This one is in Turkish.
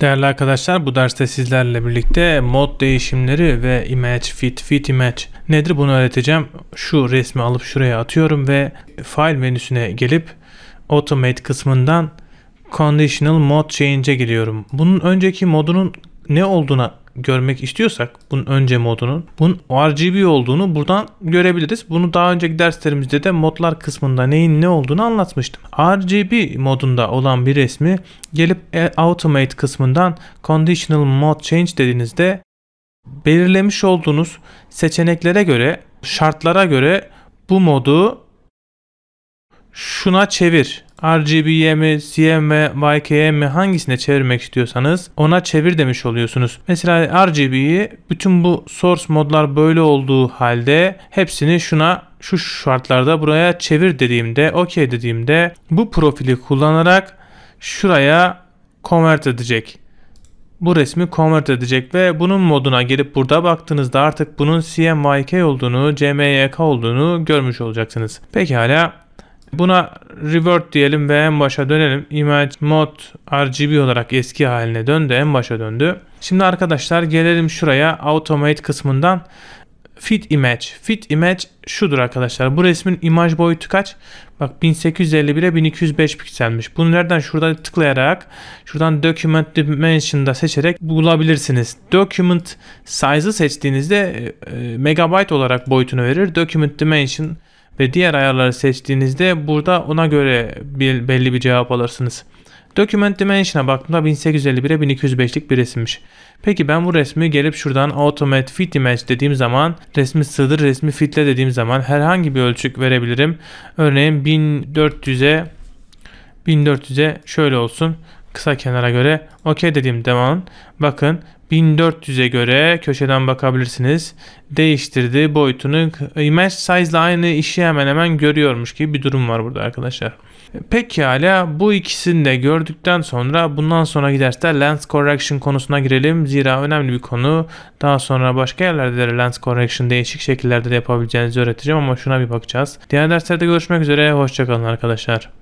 Değerli arkadaşlar bu derste sizlerle birlikte mod değişimleri ve image fit fit image nedir bunu öğreteceğim. Şu resmi alıp şuraya atıyorum ve file menüsüne gelip automate kısmından conditional mod change'e gidiyorum. Bunun önceki modunun ne olduğuna görmek istiyorsak bunun önce modunun bunun RGB olduğunu buradan görebiliriz. Bunu daha önceki derslerimizde de modlar kısmında neyin ne olduğunu anlatmıştım. RGB modunda olan bir resmi gelip e, Automate kısmından Conditional Mode Change dediğinizde belirlemiş olduğunuz seçeneklere göre şartlara göre bu modu şuna çevir RGB'ye mi, CM mi, YK'ye mi hangisine çevirmek istiyorsanız ona çevir demiş oluyorsunuz. Mesela RGB'yi bütün bu source modlar böyle olduğu halde hepsini şuna şu şartlarda buraya çevir dediğimde, OK dediğimde bu profili kullanarak şuraya convert edecek bu resmi convert edecek ve bunun moduna gelip burada baktığınızda artık bunun CMYK olduğunu, CMYK olduğunu görmüş olacaksınız. Pekala Buna revert diyelim ve en başa dönelim. Image mode RGB olarak eski haline döndü. En başa döndü. Şimdi arkadaşlar gelelim şuraya automate kısmından fit image. Fit image şudur arkadaşlar. Bu resmin imaj boyutu kaç? Bak 1851'e 1205 pikselmiş. Bunu nereden? Şuradan tıklayarak şuradan document dimension'da seçerek bulabilirsiniz. Document size'ı seçtiğinizde e, e, megabyte olarak boyutunu verir. Document dimension ve diğer ayarları seçtiğinizde burada ona göre bir, belli bir cevap alırsınız. Document Dimension'a baktığımda 1851'e 1205'lik bir resimmiş. Peki ben bu resmi gelip şuradan Automate Fit Image dediğim zaman resmi sığdır resmi fitle dediğim zaman herhangi bir ölçük verebilirim. Örneğin 1400'e 1400'e şöyle olsun kısa kenara göre OK dediğim zaman bakın 1400'e göre köşeden bakabilirsiniz. Değiştirdi boyutunu. Image size ile aynı işi hemen hemen görüyormuş gibi bir durum var burada arkadaşlar. Pekala bu ikisini de gördükten sonra bundan sonra giderse lens correction konusuna girelim. Zira önemli bir konu. Daha sonra başka yerlerde de lens correction değişik şekillerde de yapabileceğinizi öğreteceğim ama şuna bir bakacağız. Diğer derslerde görüşmek üzere. Hoşçakalın arkadaşlar.